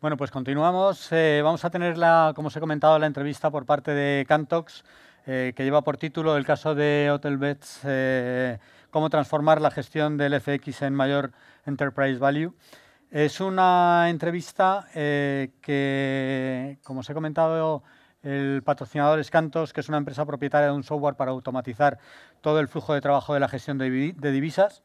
Bueno, pues continuamos. Eh, vamos a tener, la, como os he comentado, la entrevista por parte de Cantox, eh, que lleva por título el caso de Hotelbets, eh, cómo transformar la gestión del FX en mayor enterprise value. Es una entrevista eh, que, como os he comentado, el patrocinador es Cantos, que es una empresa propietaria de un software para automatizar todo el flujo de trabajo de la gestión de divisas,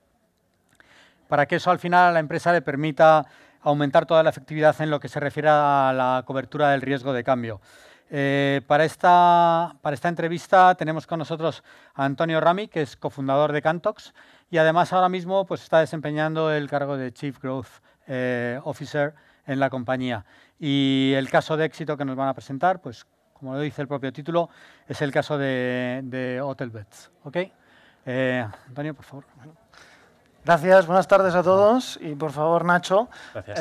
para que eso al final a la empresa le permita aumentar toda la efectividad en lo que se refiere a la cobertura del riesgo de cambio. Eh, para, esta, para esta entrevista tenemos con nosotros a Antonio Rami, que es cofundador de Cantox y además ahora mismo pues, está desempeñando el cargo de Chief Growth eh, Officer en la compañía. Y el caso de éxito que nos van a presentar, pues como lo dice el propio título, es el caso de, de Hotelbeds. ¿Okay? Eh, Antonio, por favor. Gracias, buenas tardes a todos y por favor, Nacho,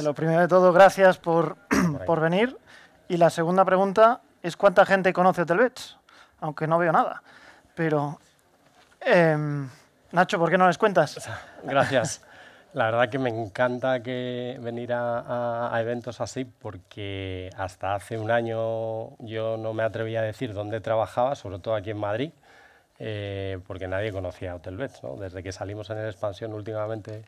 lo primero de todo, gracias por, venir. Y la segunda pregunta es cuánta gente conoce Hotelbets, aunque no veo nada. Pero, em, Nacho, ¿por qué no les cuentas? Gracias. La verdad que me encanta que venir a, eventos así porque hasta hace un año yo no me atrevía a decir dónde trabajaba, sobre todo aquí en Madrid. Eh, porque nadie conocía Hotelbeds. ¿no? Desde que salimos en el expansión últimamente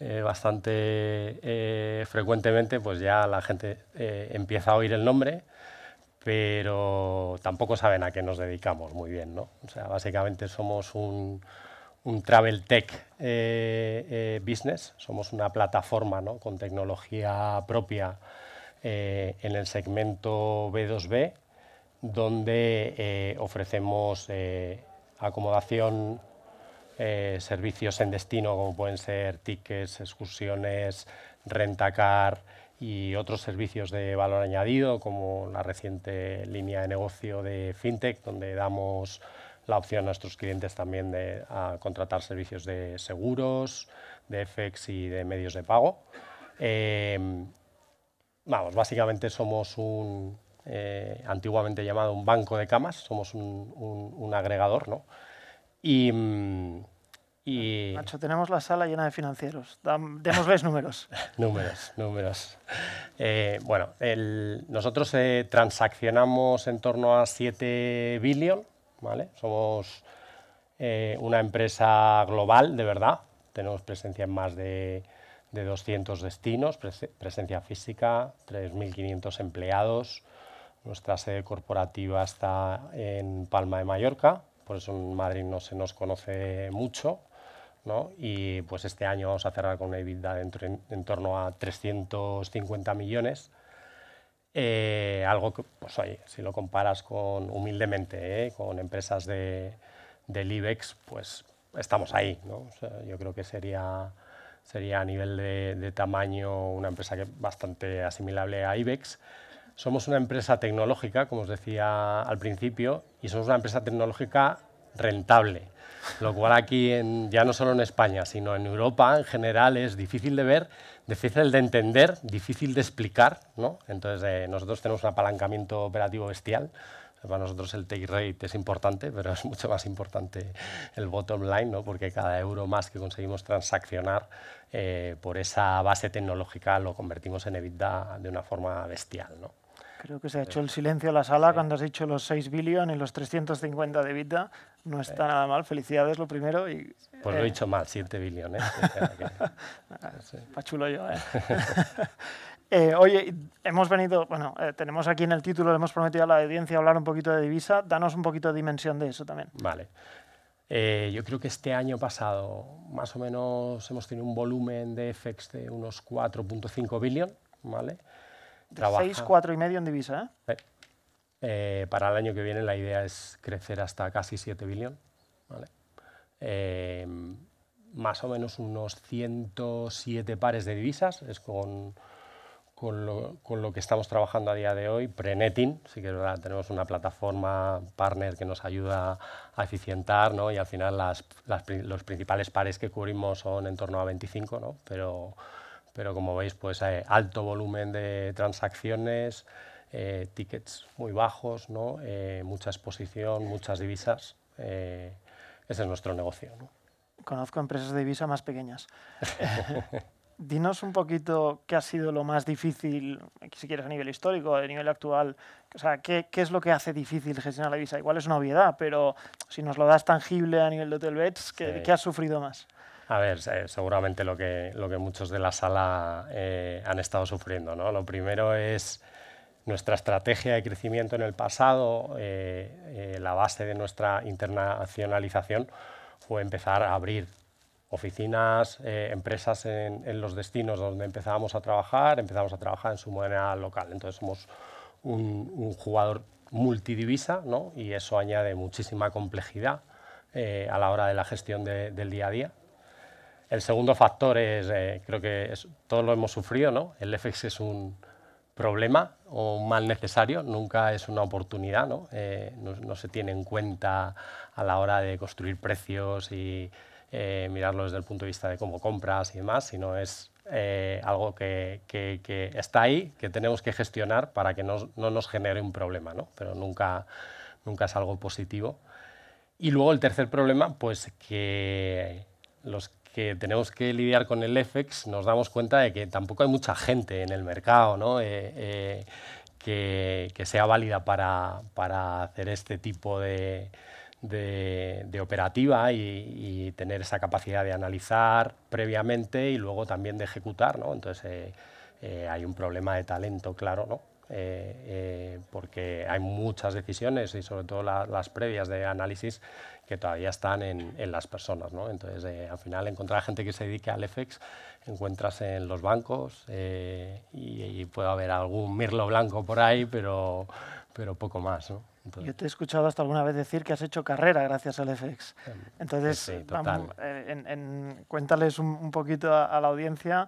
eh, bastante eh, frecuentemente, pues ya la gente empieza a oír el nombre, pero tampoco saben a qué nos dedicamos muy bien. ¿no? O sea, básicamente somos un, travel tech business, somos una plataforma con tecnología propia. en el segmento B2B, donde ofrecemos acomodación, eh, servicios en destino como pueden ser tickets, excursiones, renta car y otros servicios de valor añadido como la reciente línea de negocio de FinTech donde damos la opción a nuestros clientes también de contratar servicios de seguros, de FX e y de medios de pago. Eh, vamos, básicamente somos un, eh, antiguamente llamado un banco de camas, somos un, agregador, ¿no? Y, mm, tenemos la sala llena de financieros. Démosles números. números, números. Eh, bueno, nosotros eh, transaccionamos en torno a 7 billion, ¿vale? Somos una empresa global, de verdad. Tenemos presencia en más de, 200 destinos, presencia física, 3.500 empleados, nuestra sede corporativa está en Palma de Mallorca, por eso en Madrid no se nos conoce mucho. Y pues este año vamos a cerrar con una EBITDA en, torno a 350 millones. Eh, algo que, pues si lo comparas con, humildemente, ¿eh? con empresas de, del IBEX, pues estamos ahí, yo creo que sería, sería a nivel de, tamaño una empresa que bastante asimilable a IBEX. Somos una empresa tecnológica, como os decía al principio, y somos una empresa tecnológica rentable, lo cual aquí ya no solo en España, sino en Europa en general es difícil de ver, difícil de entender, difícil de explicar. ¿no? Entonces eh, nosotros tenemos un apalancamiento operativo bestial, para nosotros el take rate es importante, pero es mucho más importante el bottom line, ¿no? porque cada euro más que conseguimos transaccionar eh, por esa base tecnológica lo convertimos en EBITDA de una forma bestial. ¿no? Creo que se ha hecho el silencio a la sala cuando has dicho los 6 billion y los 350 de vida No está nada mal. Felicidades, lo primero. Y, pues lo he eh, dicho mal, 7 billones. ¿eh? chulo yo, ¿eh? ¿eh? oye, hemos venido, bueno, tenemos aquí en el título, le hemos prometido a la audiencia hablar un poquito de divisa, danos un poquito de dimensión de eso también. Vale. yo creo que este año pasado más o menos hemos tenido un volumen de FX e de unos 4.5 billion, ¿vale? Trabaja. 6, y medio en divisa. ¿eh? Eh, para el año que viene la idea es crecer hasta casi 7 billones. Em, más o menos unos 107 pares de divisas, es con, con, lo, con lo que estamos trabajando a día de hoy, pre-netting, sí que tenemos una plataforma partner que nos ayuda a eficientar, ¿no? y al final las, los principales pares que cubrimos son en torno a 25, ¿no? pero pero como veis, pues hay eh, alto volumen de transacciones, eh, tickets muy bajos, ¿no? Eh, mucha exposición, muchas divisas. ese es nuestro negocio. Conozco empresas de divisa más pequeñas. Dinos un poquito qué ha sido lo más difícil, si quieres a nivel histórico, a nivel actual. O sea, ¿qué, es lo que hace difícil gestionar la divisa? Igual es una obviedad, pero si nos lo das tangible a nivel de Hotel Bets, ¿qué has sufrido más? A ver, seguramente lo que, lo que muchos de la sala eh, han estado sufriendo. ¿no? Lo primero es nuestra estrategia de crecimiento en el pasado, eh, eh, la base de nuestra internacionalización fue empezar a abrir oficinas, empresas en, los destinos donde empezábamos a trabajar, empezamos a trabajar en su moneda local. Entonces somos un, jugador multidivisa ¿no? y eso añade muchísima complejidad a la hora de la gestión del día a día. El segundo factor es, eh, creo que es, todos lo hemos sufrido, ¿no? El FX es un problema o un mal necesario, nunca es una oportunidad, eh, ¿no? no, se tiene en cuenta a la hora de construir precios y eh, mirarlo desde el punto de vista de cómo compras y demás, sino es algo que, que, está ahí, que tenemos que gestionar para que no, no nos genere un problema, ¿no? pero nunca, nunca es algo positivo. Y luego el tercer problema, pues que los que tenemos que lidiar con el FX, nos damos cuenta de que tampoco hay mucha gente en el mercado, eh, eh, que, sea válida para, para, hacer este tipo de, operativa y, tener esa capacidad de analizar previamente y luego también de ejecutar, ¿no? Entonces eh, hay un problema de talento, claro, ¿no? Eh, eh, porque hay muchas decisiones y sobre todo las previas de análisis que todavía están en, las personas. ¿no? Entonces, eh, al final, encontrar gente que se dedique al FX, encuentras en los bancos y, y, puede haber algún mirlo blanco por ahí, pero, pero poco más. ¿no? Yo te he escuchado hasta alguna vez decir que has hecho carrera gracias al FX. Em, Entonces, eh, en, cuéntales un, poquito a, la audiencia,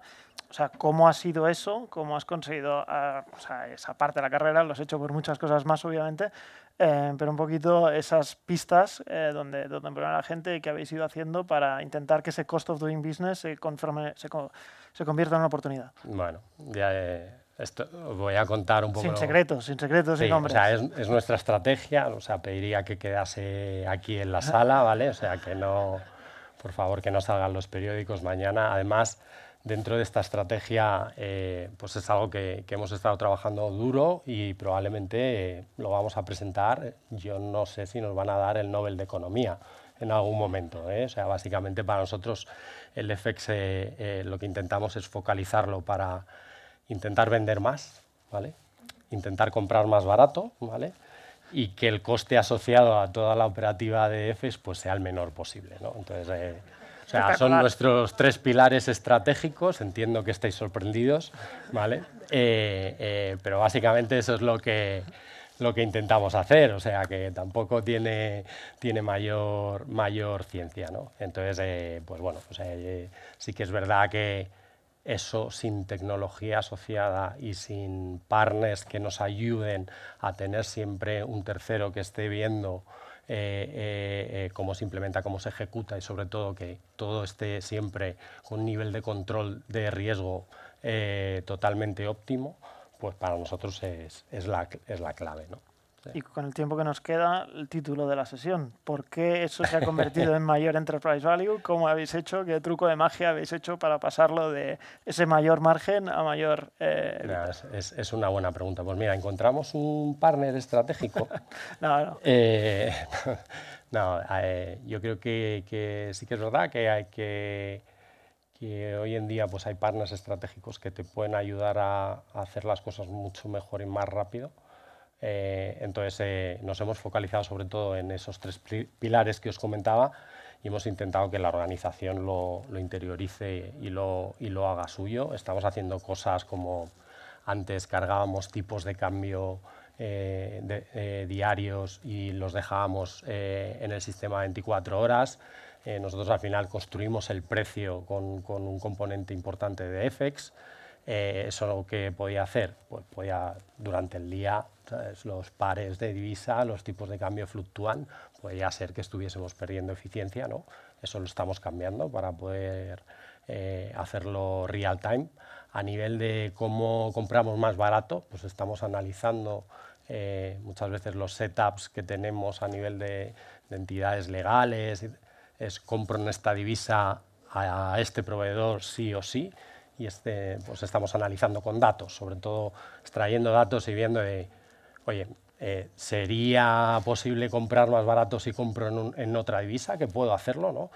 o sea, cómo ha sido eso, cómo has conseguido ah, o sea, esa parte de la carrera, lo has hecho por muchas cosas más, obviamente, eh, pero un poquito esas pistas eh, donde, donde la gente que habéis ido haciendo para intentar que ese cost of doing business se, conforme, se, se convierta en una oportunidad. Bueno, ya... Esto, voy a contar un poco. Sin secretos, sin secretos, sin nombres. O sea, es, nuestra estrategia, o sea, pediría que quedase aquí en la sala, ¿vale? O sea, que no, por favor, que no salgan los periódicos mañana. Además, dentro de esta estrategia, eh, pues es algo que, hemos estado trabajando duro y probablemente eh, lo vamos a presentar. Yo no sé si nos van a dar el Nobel de Economía en algún momento. ¿eh? O sea, básicamente para nosotros el FX e lo que intentamos es focalizarlo para intentar vender más, ¿vale? intentar comprar más barato, ¿vale? y que el coste asociado a toda la operativa de EFES pues, sea el menor posible. ¿no? Entonces, eh, son nuestros tres pilares estratégicos, entiendo que estáis sorprendidos, ¿vale? Eh, eh, pero básicamente eso es lo que, lo que intentamos hacer, o sea, que tampoco tiene, tiene mayor, mayor ciencia, ¿no? Entonces, pues bueno, sí que es verdad que eso sin tecnología asociada y sin partners que nos ayuden a tener siempre un tercero que esté viendo eh, eh, eh, cómo se implementa, cómo se ejecuta y sobre todo que todo esté siempre con un nivel de control de riesgo totalmente óptimo, pues para nosotros es, la, es la, clave. ¿no? Y con el tiempo que nos queda, el título de la sesión. ¿Por qué eso se ha convertido en mayor enterprise value? ¿Cómo habéis hecho? ¿Qué truco de magia habéis hecho para pasarlo de ese mayor margen a mayor... Eh, es, una buena pregunta. Pues mira, encontramos un partner estratégico. no, no. Eh, eh, yo creo que, sí que es verdad que hoy en día pues hay partners estratégicos que te pueden ayudar a hacer las cosas mucho mejor y más rápido eh, entonces eh, nos hemos focalizado sobre todo en esos tres pilares que os comentaba y hemos intentado que la organización lo, interiorice y lo, y lo haga suyo. Estamos haciendo cosas como antes cargábamos tipos de cambio eh, diarios y los dejábamos en el sistema 24 horas. nosotros al final construimos el precio con, con un componente importante de FX. E ¿Eso lo que podía hacer? Pues podía durante el día los pares de divisa, los tipos de cambio fluctúan, podría ser que estuviésemos perdiendo eficiencia, ¿no? Eso lo estamos cambiando para poder eh, hacerlo real time. A nivel de cómo compramos más barato, pues estamos analizando eh, muchas veces los setups que tenemos a nivel de, entidades legales, es compro en esta divisa a, este proveedor sí o sí, y este, pues estamos analizando con datos, sobre todo extrayendo datos y viendo de oye, eh, ¿sería posible comprar más barato si compro en, otra divisa? Que puedo hacerlo, ¿no?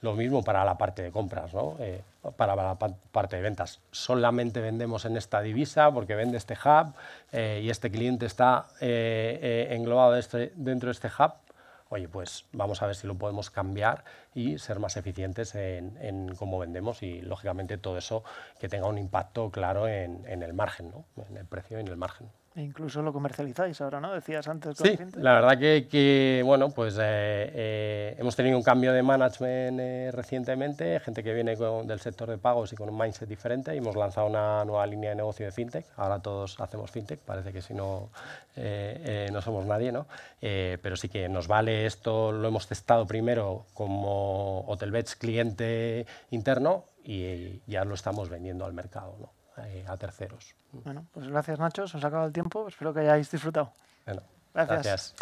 Lo mismo para la parte de compras, ¿no? Eh, para la parte de ventas. Solamente vendemos en esta divisa porque vende este hub eh, y este cliente está englobado este, dentro de este hub. Oye, pues vamos a ver si lo podemos cambiar y ser más eficientes en, cómo vendemos y, lógicamente, todo eso que tenga un impacto claro en, en el margen, ¿no? en el precio y en el margen. E incluso lo comercializáis ahora, ¿no? Decías antes. Sí, la verdad que, bueno, pues eh, eh, hemos tenido un cambio de management eh, recientemente, gente que viene del sector de pagos y con un mindset diferente, y hemos lanzado una nueva línea de negocio de fintech. Ahora todos hacemos fintech, parece que si no, no somos nadie, ¿no? pero sí que nos vale esto, lo hemos testado primero como Hotelbets cliente interno y ya lo estamos vendiendo al mercado, ¿no? Eh, a terceros. Bueno, pues gracias Nacho, se os ha acabado el tiempo, espero que hayáis disfrutado. gracias.